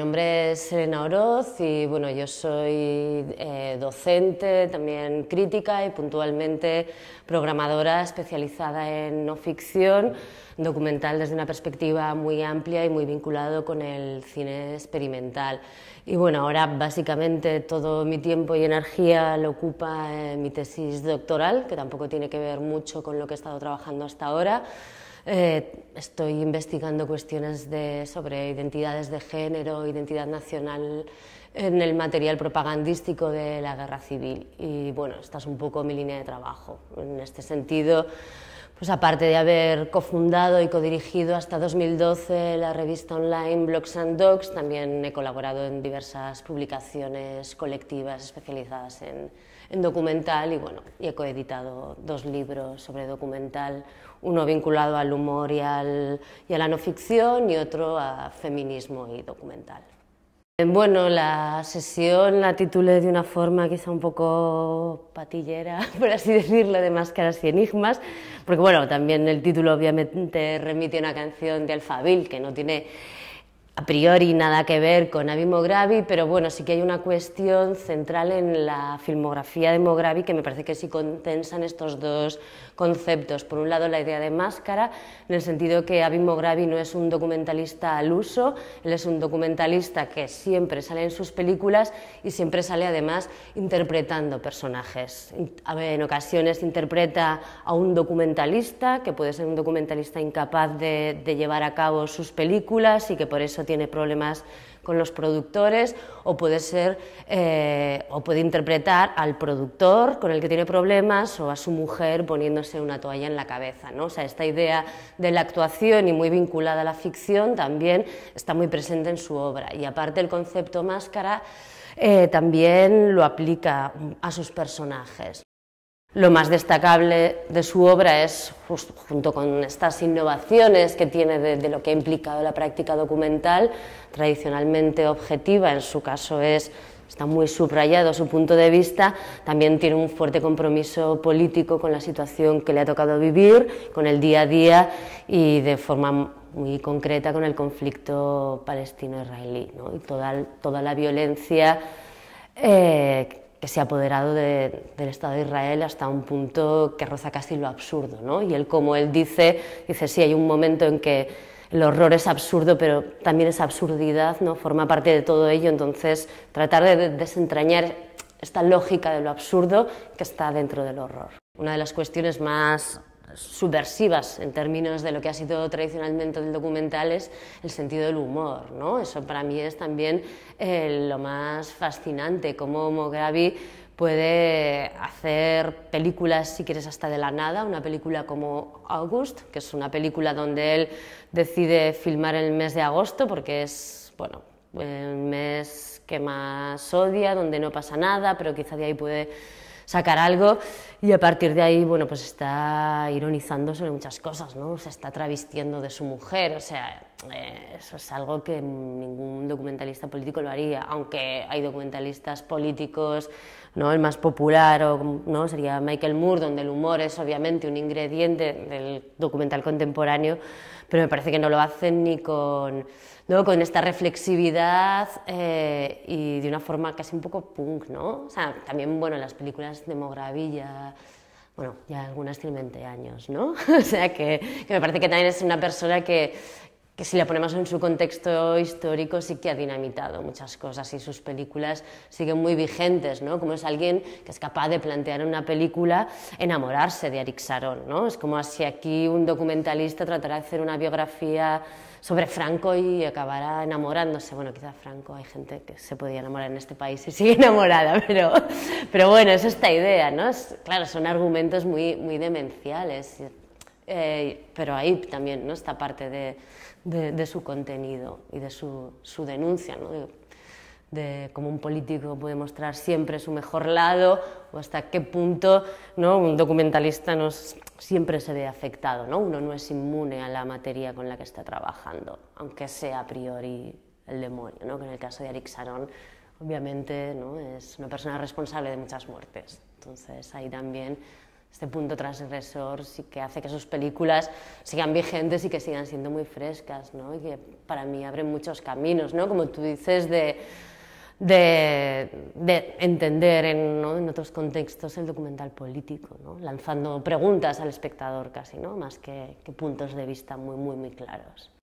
nombre es Elena Oroz y bueno, yo soy eh, docente, también crítica y puntualmente programadora especializada en no ficción, documental desde una perspectiva muy amplia y muy vinculado con el cine experimental. Y bueno, ahora básicamente todo mi tiempo y energía lo ocupa en eh, mi tesis doctoral, que tampoco tiene que ver mucho con lo que he estado trabajando hasta ahora. Eh, estoy investigando cuestiones de, sobre identidades de género, identidad nacional en el material propagandístico de la guerra civil. Y bueno, esta es un poco mi línea de trabajo. En este sentido, pues aparte de haber cofundado y codirigido hasta 2012 la revista online Blogs and Dogs, también he colaborado en diversas publicaciones colectivas especializadas en en documental y bueno, y he coeditado dos libros sobre documental, uno vinculado al humor y, al, y a la no ficción y otro a feminismo y documental. Eh, bueno, la sesión la titulé de una forma quizá un poco patillera, por así decirlo, de máscaras y enigmas, porque bueno, también el título obviamente remite a una canción de Alfabil, que no tiene a priori nada que ver con Avi Mograbi, pero bueno, sí que hay una cuestión central en la filmografía de Mogravi que me parece que sí condensan estos dos conceptos. Por un lado, la idea de máscara, en el sentido que Avi Mograbi no es un documentalista al uso, él es un documentalista que siempre sale en sus películas y siempre sale además interpretando personajes. En ocasiones interpreta a un documentalista, que puede ser un documentalista incapaz de llevar a cabo sus películas y que por eso tiene problemas con los productores o puede ser eh, o puede interpretar al productor con el que tiene problemas o a su mujer poniéndose una toalla en la cabeza ¿no? o sea esta idea de la actuación y muy vinculada a la ficción también está muy presente en su obra y aparte el concepto máscara eh, también lo aplica a sus personajes lo más destacable de su obra es, junto con estas innovaciones que tiene de, lo que ha implicado la práctica documental, tradicionalmente objetiva, en su caso está muy subrayado su punto de vista, también tiene un fuerte compromiso político con la situación que le ha tocado vivir, con el día a día y de forma muy concreta con el conflicto palestino-israelí y toda, toda, la violencia. Eh, que se ha apoderado del Estado de Israel hasta un punto que roza casi lo absurdo. ¿no? Y él, como él dice, dice, sí, hay un momento en que el horror es absurdo, pero también esa absurdidad ¿no? forma parte de todo ello, entonces tratar de desentrañar esta lógica de lo absurdo que está dentro del horror. Una de las cuestiones más subversivas en términos de lo que ha sido tradicionalmente el documental es el sentido del humor. ¿no? Eso para mí es también eh, lo más fascinante, cómo Mogravi puede hacer películas, si quieres, hasta de la nada, una película como August, que es una película donde él decide filmar el mes de agosto porque es, bueno, el mes que más odia, donde no pasa nada, pero quizá de ahí puede sacar algo. Y a partir de ahí, bueno, pues está ironizando sobre muchas cosas, ¿no? Se está travestiendo de su mujer, o sea, eh, eso es algo que ningún documentalista político lo haría, aunque hay documentalistas políticos, ¿no? El más popular, o, ¿no? Sería Michael Moore, donde el humor es obviamente un ingrediente del documental contemporáneo, pero me parece que no lo hacen ni con, ¿no? con esta reflexividad eh, y de una forma casi un poco punk, ¿no? O sea, también, bueno, las películas de Mogravilla, bueno, ya algunas tienen 20 años, ¿no? o sea que, que, me parece que también es una persona que, que si la ponemos en su contexto histórico sí que ha dinamitado muchas cosas y sus películas siguen muy vigentes, ¿no? Como es alguien que es capaz de plantear una película enamorarse de Eric ¿no? Es como si aquí un documentalista tratara de hacer una biografía sobre Franco y acabará enamorándose. Bueno, quizá Franco, hay gente que se podía enamorar en este país y sigue enamorada, pero, pero bueno, es esta idea, ¿no? claro, son argumentos muy, muy demenciales, eh, pero ahí también ¿no? está parte de, de, su contenido y de su, su denuncia, ¿no? de, cómo un político puede mostrar siempre su mejor lado o hasta qué punto ¿no? un documentalista siempre se ve afectado, ¿no? uno no es inmune a la materia con la que está trabajando, aunque sea a priori el demonio, ¿no? que en el caso de Eric Sarón obviamente ¿no? es una persona responsable de muchas muertes, entonces ahí también este punto transgresor sí que hace que sus películas sigan vigentes y que sigan siendo muy frescas, Y que para mí abren muchos caminos, Como tú dices, de, entender en, otros contextos el documental político, Lanzando preguntas al espectador casi, ¿no? Más que, que puntos de vista muy, muy, muy claros.